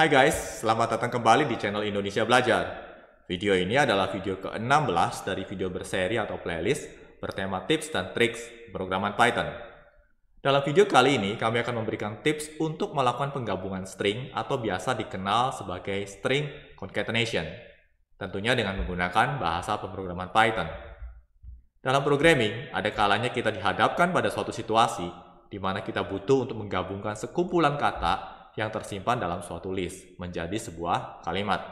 Hai guys, selamat datang kembali di channel Indonesia Belajar. Video ini adalah video ke-16 dari video berseri atau playlist bertema tips dan triks pemrograman Python. Dalam video kali ini, kami akan memberikan tips untuk melakukan penggabungan string atau biasa dikenal sebagai string concatenation, tentunya dengan menggunakan bahasa pemrograman Python. Dalam programming, ada kalanya kita dihadapkan pada suatu situasi di mana kita butuh untuk menggabungkan sekumpulan kata yang tersimpan dalam suatu list menjadi sebuah kalimat.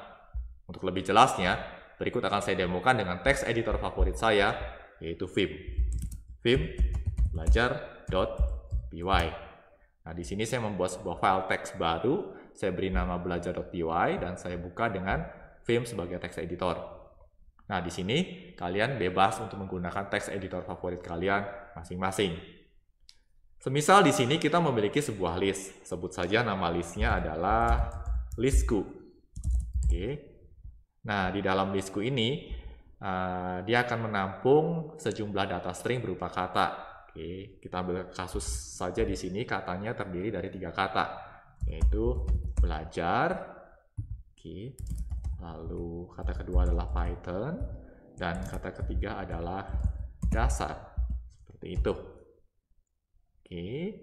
Untuk lebih jelasnya, berikut akan saya demokan dengan teks editor favorit saya, yaitu Vim. Vim belajar.py. Nah, di sini saya membuat sebuah file teks baru, saya beri nama belajar.py dan saya buka dengan Vim sebagai teks editor. Nah, di sini kalian bebas untuk menggunakan teks editor favorit kalian masing-masing. Semisal di sini kita memiliki sebuah list, sebut saja nama listnya adalah listku. Oke. Nah, di dalam listku ini uh, dia akan menampung sejumlah data string berupa kata. Oke, kita ambil kasus saja di sini katanya terdiri dari tiga kata, yaitu belajar, oke, lalu kata kedua adalah Python dan kata ketiga adalah dasar. Seperti itu. Oke.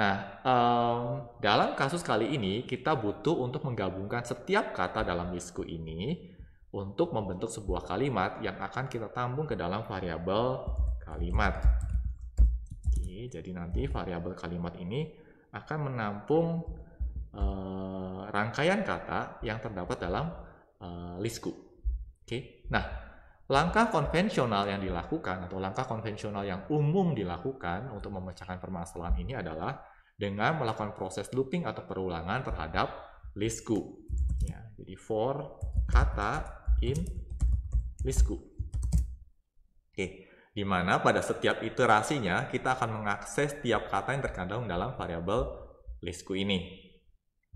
Nah, um, dalam kasus kali ini kita butuh untuk menggabungkan setiap kata dalam listku ini untuk membentuk sebuah kalimat yang akan kita tampung ke dalam variabel kalimat. Oke, jadi nanti variabel kalimat ini akan menampung uh, rangkaian kata yang terdapat dalam uh, eh, listku. Oke. Nah, Langkah konvensional yang dilakukan atau langkah konvensional yang umum dilakukan untuk memecahkan permasalahan ini adalah dengan melakukan proses looping atau perulangan terhadap listku. Ya, jadi for kata in listku. Oke, di mana pada setiap iterasinya kita akan mengakses tiap kata yang terkandung dalam variabel listku ini.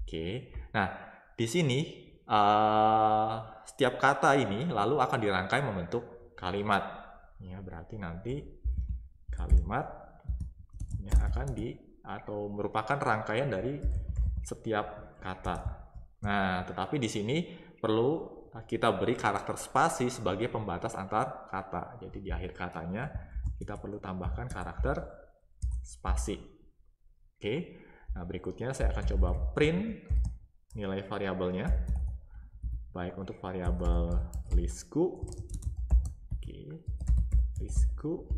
Oke, nah di sini uh, setiap kata ini lalu akan dirangkai membentuk kalimat. Ya, berarti nanti kalimat ya, akan di atau merupakan rangkaian dari setiap kata. Nah, tetapi di sini perlu kita beri karakter spasi sebagai pembatas antar kata. Jadi di akhir katanya kita perlu tambahkan karakter spasi. Oke. Nah, berikutnya saya akan coba print nilai variabelnya baik untuk variabel listku oke okay. listku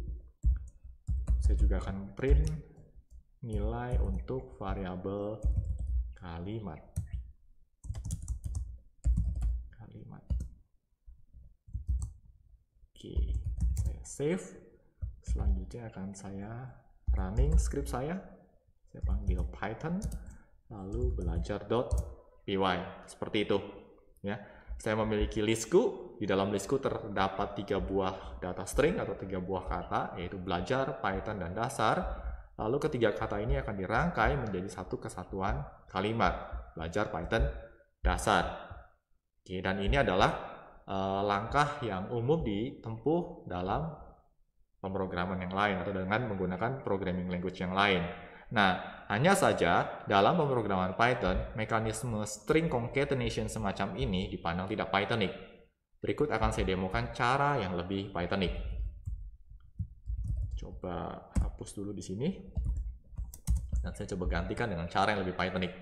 saya juga akan print nilai untuk variabel kalimat kalimat oke saya save selanjutnya akan saya running script saya saya panggil python lalu belajar belajar.py seperti itu ya saya memiliki listku di dalam listku terdapat tiga buah data string atau tiga buah kata yaitu belajar Python dan dasar lalu ketiga kata ini akan dirangkai menjadi satu kesatuan kalimat belajar Python dasar Oke, dan ini adalah uh, langkah yang umum ditempuh dalam pemrograman yang lain atau dengan menggunakan programming language yang lain. Nah, hanya saja dalam pemrograman Python, mekanisme string concatenation semacam ini dipandang tidak Pythonic. Berikut akan saya demokan cara yang lebih Pythonic. Coba hapus dulu di sini. Dan saya coba gantikan dengan cara yang lebih Pythonic.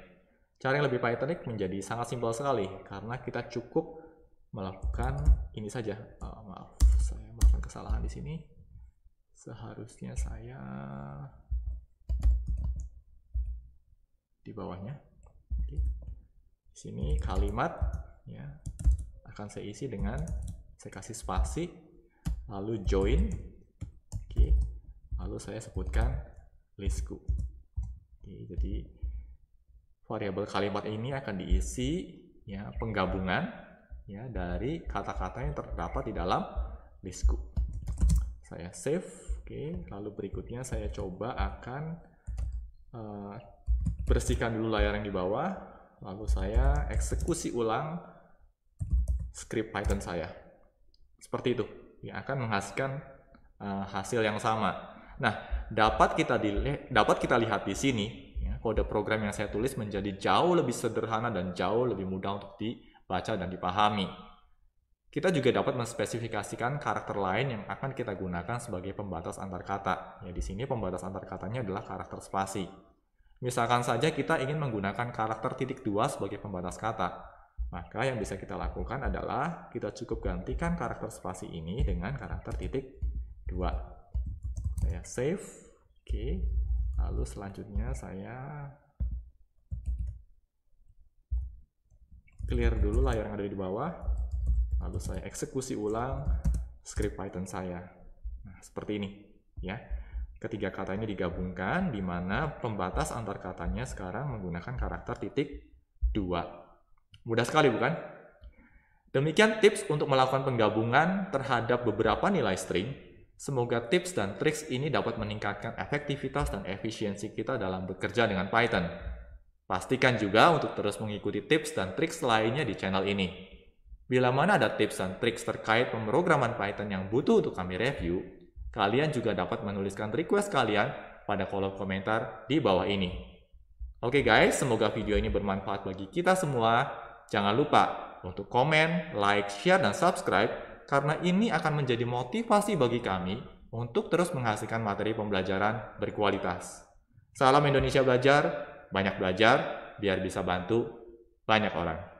Cara yang lebih Pythonic menjadi sangat simpel sekali karena kita cukup melakukan ini saja. Oh, maaf, saya melakukan kesalahan di sini. Seharusnya saya di bawahnya. Oke. Di sini kalimat ya akan saya isi dengan saya kasih spasi lalu join. Oke. Lalu saya sebutkan listku. Oke, jadi variabel kalimat ini akan diisi ya penggabungan ya dari kata-kata yang terdapat di dalam listku. Saya save, oke. Lalu berikutnya saya coba akan bersihkan dulu layar yang di bawah, lalu saya eksekusi ulang script Python saya. Seperti itu, yang akan menghasilkan uh, hasil yang sama. Nah, dapat kita dapat kita lihat di sini ya, kode program yang saya tulis menjadi jauh lebih sederhana dan jauh lebih mudah untuk dibaca dan dipahami. Kita juga dapat menspesifikasikan karakter lain yang akan kita gunakan sebagai pembatas antar kata. Ya, di sini pembatas antar katanya adalah karakter spasi. Misalkan saja kita ingin menggunakan karakter titik dua sebagai pembatas kata, maka yang bisa kita lakukan adalah kita cukup gantikan karakter spasi ini dengan karakter titik dua. Saya save, oke. Lalu selanjutnya saya clear dulu layar yang ada di bawah, lalu saya eksekusi ulang script Python saya. Nah, seperti ini, ya. Ketiga kata ini digabungkan, di mana pembatas antar katanya sekarang menggunakan karakter titik 2. Mudah sekali bukan? Demikian tips untuk melakukan penggabungan terhadap beberapa nilai string. Semoga tips dan triks ini dapat meningkatkan efektivitas dan efisiensi kita dalam bekerja dengan Python. Pastikan juga untuk terus mengikuti tips dan triks lainnya di channel ini. Bila mana ada tips dan triks terkait pemrograman Python yang butuh untuk kami review, Kalian juga dapat menuliskan request kalian pada kolom komentar di bawah ini. Oke guys, semoga video ini bermanfaat bagi kita semua. Jangan lupa untuk komen, like, share, dan subscribe karena ini akan menjadi motivasi bagi kami untuk terus menghasilkan materi pembelajaran berkualitas. Salam Indonesia Belajar, banyak belajar biar bisa bantu banyak orang.